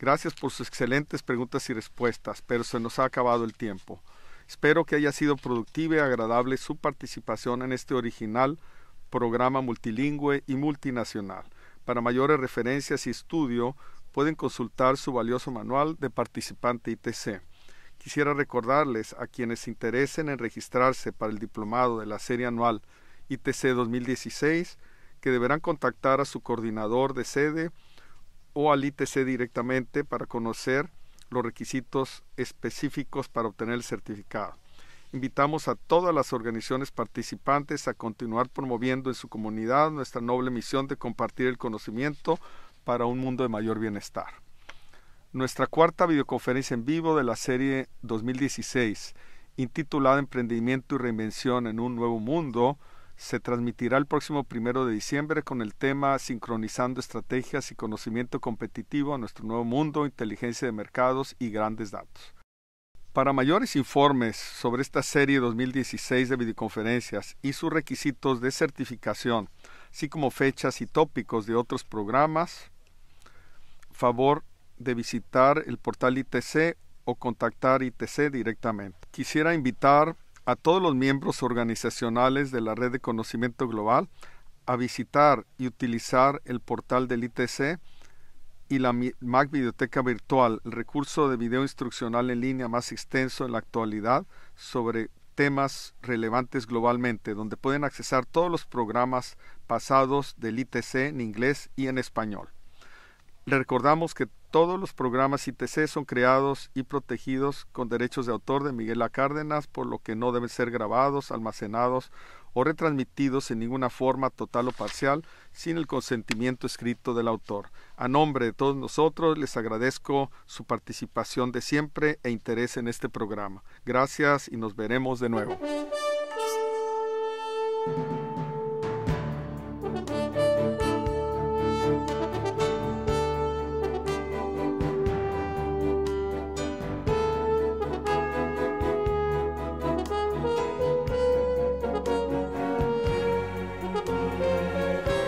Gracias por sus excelentes preguntas y respuestas, pero se nos ha acabado el tiempo. Espero que haya sido productiva y agradable su participación en este original programa multilingüe y multinacional. Para mayores referencias y estudio, pueden consultar su valioso manual de participante ITC. Quisiera recordarles a quienes se interesen en registrarse para el diplomado de la serie anual ITC 2016 que deberán contactar a su coordinador de sede o al ITC directamente para conocer los requisitos específicos para obtener el certificado. Invitamos a todas las organizaciones participantes a continuar promoviendo en su comunidad nuestra noble misión de compartir el conocimiento para un mundo de mayor bienestar. Nuestra cuarta videoconferencia en vivo de la serie 2016, intitulada Emprendimiento y Reinvención en un Nuevo Mundo, se transmitirá el próximo primero de diciembre con el tema Sincronizando estrategias y conocimiento competitivo a nuestro nuevo mundo, inteligencia de mercados y grandes datos. Para mayores informes sobre esta serie 2016 de videoconferencias y sus requisitos de certificación, así como fechas y tópicos de otros programas, favor de visitar el portal ITC o contactar ITC directamente. Quisiera invitar a todos los miembros organizacionales de la Red de Conocimiento Global a visitar y utilizar el portal del ITC y la Mac Biblioteca Virtual, el recurso de video instruccional en línea más extenso en la actualidad sobre temas relevantes globalmente, donde pueden accesar todos los programas pasados del ITC en inglés y en español. Le recordamos que todos los programas ITC son creados y protegidos con derechos de autor de Miguel A. Cárdenas, por lo que no deben ser grabados, almacenados o retransmitidos en ninguna forma total o parcial sin el consentimiento escrito del autor. A nombre de todos nosotros les agradezco su participación de siempre e interés en este programa. Gracias y nos veremos de nuevo. Thank you.